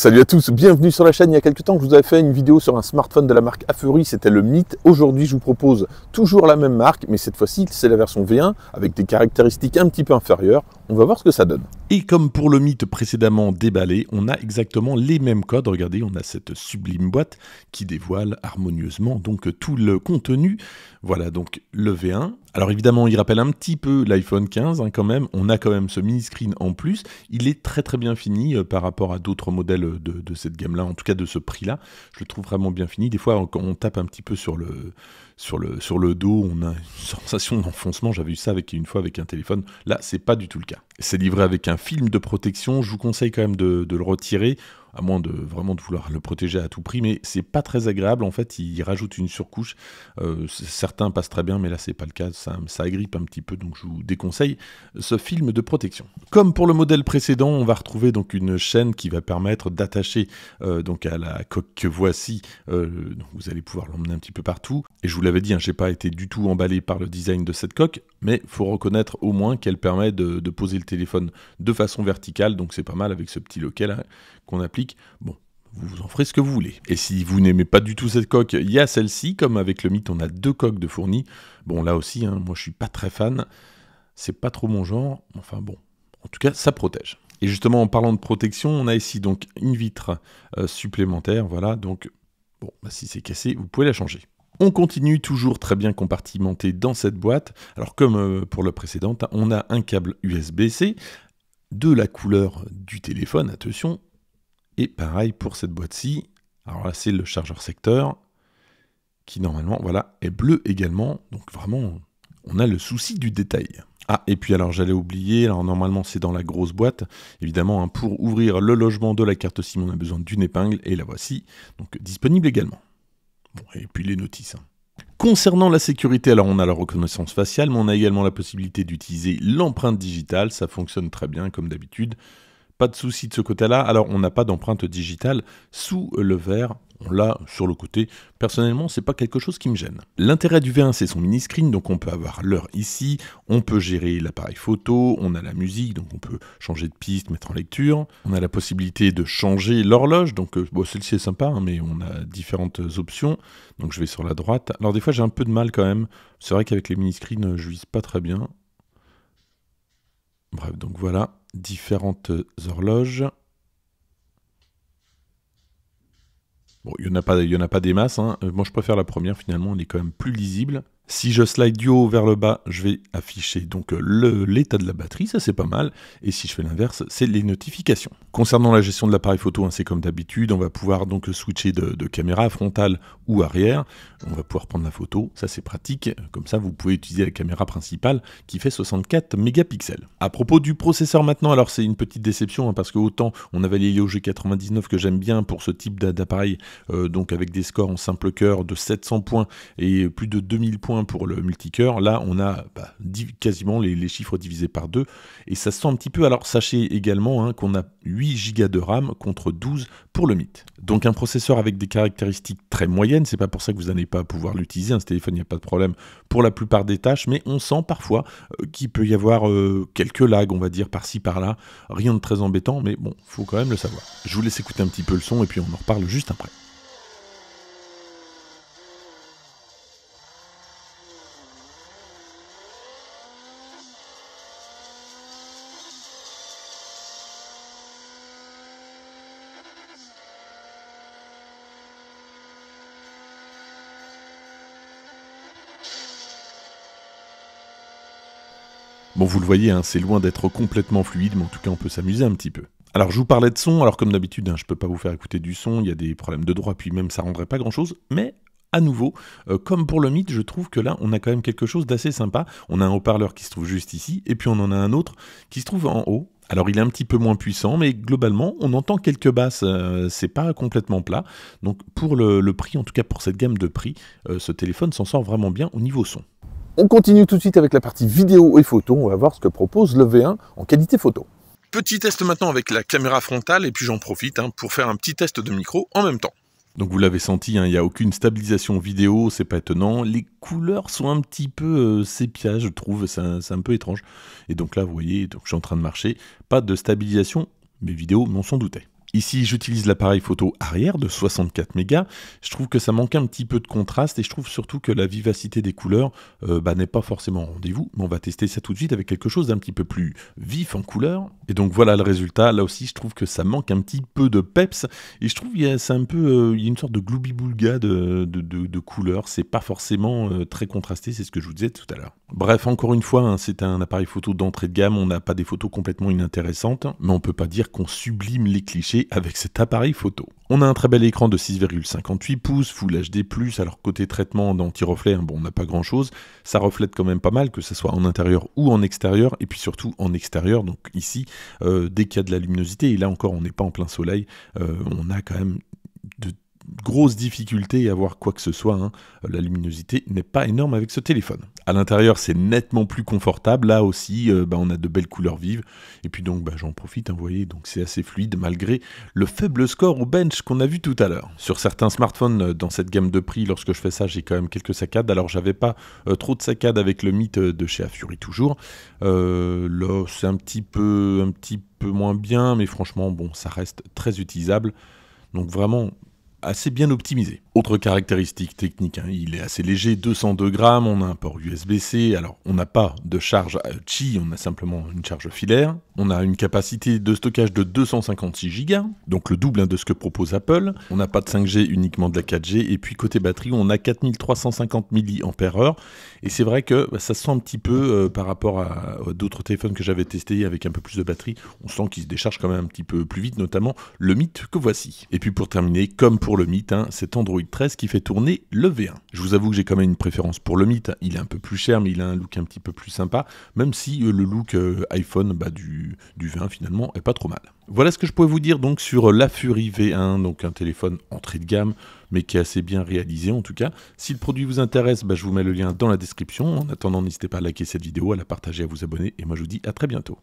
Salut à tous, bienvenue sur la chaîne. Il y a quelques temps que je vous avais fait une vidéo sur un smartphone de la marque Aferi, c'était le Mythe. Aujourd'hui, je vous propose toujours la même marque, mais cette fois-ci, c'est la version V1 avec des caractéristiques un petit peu inférieures. On va voir ce que ça donne. Et comme pour le Mythe précédemment déballé, on a exactement les mêmes codes. Regardez, on a cette sublime boîte qui dévoile harmonieusement donc tout le contenu. Voilà donc le V1 alors évidemment, il rappelle un petit peu l'iPhone 15 hein, quand même. On a quand même ce mini screen en plus. Il est très très bien fini euh, par rapport à d'autres modèles de, cette gamme-là, en tout cas de ce prix-là. Je le trouve vraiment bien fini. Des fois, quand on tape un petit peu sur le sur le sur le dos, on a une sensation d'enfoncement. J'avais eu ça avec une fois avec un téléphone. Là, c'est pas du tout le cas. C'est livré avec un film de protection. Je vous conseille quand même de le retirer à moins de vraiment de vouloir le protéger à tout prix, mais c'est pas très agréable. En fait, il rajoute une surcouche. Euh, certains passent très bien, mais là, c'est pas le cas. Ça, agrippe un petit peu, donc je vous déconseille ce film de protection. Comme pour le modèle précédent, on va retrouver donc une chaîne qui va permettre d'attacher euh, donc à la coque que voici. Euh, vous allez pouvoir l'emmener un petit peu partout. Et je vous l'avais dit, hein, j'ai pas été du tout emballé par le design de cette coque, mais faut reconnaître au moins qu'elle permet de, poser le téléphone de façon verticale. Donc c'est pas mal avec ce petit loquet là qu'on applique Bon, vous, vous en ferez ce que vous voulez. Et si vous n'aimez pas du tout cette coque, il y a celle-ci, comme avec le mythe, on a deux coques de fourni. Bon, là aussi, hein, moi je suis pas très fan, c'est pas trop mon genre, enfin bon, en tout cas, ça protège. Et justement, en parlant de protection, on a ici donc une vitre euh, supplémentaire, voilà, donc bon, bah, si c'est cassé, vous pouvez la changer. On continue toujours très bien compartimenté dans cette boîte. Alors comme euh, pour le précédente, on a un câble USB-C, de la couleur du téléphone, attention, et pareil pour cette boîte-ci. Alors là, c'est le chargeur secteur qui normalement, voilà, est bleu également. Donc vraiment, on a le souci du détail. Ah, et puis alors j'allais oublier, alors normalement c'est dans la grosse boîte, évidemment, hein, pour ouvrir le logement de la carte SIM, on a besoin d'une épingle, et la voici, donc disponible également. Bon, et puis les notices. Hein. Concernant la sécurité, alors on a la reconnaissance faciale, mais on a également la possibilité d'utiliser l'empreinte digitale, ça fonctionne très bien comme d'habitude. Pas de souci de ce côté-là. Alors, on n'a pas d'empreinte digitale sous le verre. On l'a sur le côté. Personnellement, c'est pas quelque chose qui me gêne. L'intérêt du V1, c'est son mini screen, donc on peut avoir l'heure ici. On peut gérer l'appareil photo. On a la musique, donc on peut changer de piste, mettre en lecture. On a la possibilité de changer l'horloge. Donc, euh, bon, celle-ci est sympa, hein, mais on a différentes options. Donc, je vais sur la droite. Alors, des fois, j'ai un peu de mal quand même. C'est vrai qu'avec les mini screens, je vise pas très bien. Bref, donc voilà, différentes horloges. Bon, il n'y en, a pas, des masses. Hein. Euh, moi, je préfère la première, finalement, elle est quand même plus lisible. Si je slide du haut vers le bas, je vais afficher donc euh, l'état de la batterie, ça c'est pas mal. Et si je fais l'inverse, c'est les notifications. Concernant la gestion de l'appareil photo, hein, c'est comme d'habitude, on va pouvoir donc euh, switcher de, caméra frontale ou arrière. On va pouvoir prendre la photo, ça c'est pratique. Comme ça, vous pouvez utiliser la caméra principale qui fait 64 mégapixels. À propos du processeur maintenant, alors c'est une petite déception hein, parce que autant on avait les G99 que j'aime bien pour ce type d'appareil, euh, donc avec des scores en simple cœur de 700 points et plus de 2000 points pour le multicœur. Là, on a bah, quasiment les, chiffres divisés par 2. Et ça sent un petit peu. Alors, sachez également hein, qu'on a 8 Go de RAM contre 12 pour le mythe. Donc, un processeur avec des caractéristiques très moyennes. C'est pas pour ça que vous n'allez pas pouvoir l'utiliser. un téléphone, il n'y a pas de problème pour la plupart des tâches. Mais on sent parfois euh, qu'il peut y avoir euh, quelques lags, on va dire, par-ci, par-là. Rien de très embêtant, mais bon, faut quand même le savoir. Je vous laisse écouter un petit peu le son et puis on en reparle juste après. Bon, vous le voyez, hein, c'est loin d'être complètement fluide, mais en tout cas, on peut s'amuser un petit peu. Alors, je vous parlais de son, alors comme d'habitude, je hein, je peux pas vous faire écouter du son, il y a des problèmes de droit, puis même ça rendrait pas grand chose, mais à nouveau, euh, comme pour le mythe, je trouve que là, on a quand même quelque chose d'assez sympa. On a un haut-parleur qui se trouve juste ici, et puis on en a un autre qui se trouve en haut. Alors il est un petit peu moins puissant, mais globalement, on entend quelques basses, euh, c'est pas complètement plat. Donc pour le, prix, en tout cas pour cette gamme de prix, euh, ce téléphone s'en sort vraiment bien au niveau son. On continue tout de suite avec la partie vidéo et photo. On va voir ce que propose le V1 en qualité photo. Petit test maintenant avec la caméra frontale et puis j'en profite hein, pour faire un petit test de micro en même temps. Donc vous l'avez senti, hein, il n'y a aucune stabilisation vidéo, c'est pas étonnant. Les couleurs sont un petit peu euh, sépia, je trouve, c'est un, peu étrange. Et donc là, vous voyez, donc je suis en train de marcher, pas de stabilisation, mes vidéos on s'en doutait. Ici, j'utilise l'appareil photo arrière de 64 mégas. Je trouve que ça manque un petit peu de contraste et je trouve surtout que la vivacité des couleurs euh, bah, n'est pas forcément au rendez-vous. Mais on va tester ça tout de suite avec quelque chose d'un petit peu plus vif en couleur. Et donc voilà le résultat. Là aussi, je trouve que ça manque un petit peu de peps. Et je trouve qu'il y a, c'est un peu, euh, y a une sorte de gloubi-boulga de, de, de, couleurs. C'est pas forcément euh, très contrasté. C'est ce que je vous disais tout à l'heure. Bref, encore une fois, hein, c'est un appareil photo d'entrée de gamme. On n'a pas des photos complètement inintéressantes, mais on ne peut pas dire qu'on sublime les clichés avec cet appareil photo. On a un très bel écran de 6,58 pouces, Full HD+, alors côté traitement d'anti-reflet, hein, bon, on n'a pas grand chose, ça reflète quand même pas mal, que ce soit en intérieur ou en extérieur, et puis surtout en extérieur, donc ici, euh, dès qu'il y a de la luminosité, et là encore on n'est pas en plein soleil, euh, on a quand même de grosse difficulté à voir quoi que ce soit. Hein. La luminosité n'est pas énorme avec ce téléphone. À l'intérieur, c'est nettement plus confortable. Là aussi, euh, bah, on a de belles couleurs vives. Et puis donc, bah, j'en profite, hein, vous voyez, donc c'est assez fluide malgré le faible score au bench qu'on a vu tout à l'heure. Sur certains smartphones euh, dans cette gamme de prix, lorsque je fais ça, j'ai quand même quelques saccades. Alors j'avais pas euh, trop de saccades avec le mythe de chez Afuri toujours. là, c'est un petit peu, un petit peu moins bien, mais franchement, bon, ça reste très utilisable. Donc vraiment, assez bien optimisé. Autre caractéristique technique, hein, il est assez léger, 202 grammes, on a un port USB-C, alors on n'a pas de charge Qi, on a simplement une charge filaire, on a une capacité de stockage de 256 Go, donc le double hein, de ce que propose Apple, on n'a pas de 5G, uniquement de la 4G, et puis côté batterie, on a 4350 mAh, et c'est vrai que bah, ça sent un petit peu euh, par rapport à, d'autres téléphones que j'avais testé avec un peu plus de batterie, on sent qu'il se décharge quand même un petit peu plus vite, notamment le mythe que voici. Et puis pour terminer, comme pour le mythe, hein, c'est Android qui fait tourner le V1. Je vous avoue que j'ai quand même une préférence pour le Mythe. Il est un peu plus cher, mais il a un look un petit peu plus sympa, même si euh, le look euh, iPhone bah, du, du V1 finalement est pas trop mal. Voilà ce que je pouvais vous dire donc sur la Fury V1, donc un téléphone entrée de gamme, mais qui est assez bien réalisé en tout cas. Si le produit vous intéresse, bah, je vous mets le lien dans la description. En attendant, n'hésitez pas à liker cette vidéo, à la partager, à vous abonner, et moi je vous dis à très bientôt.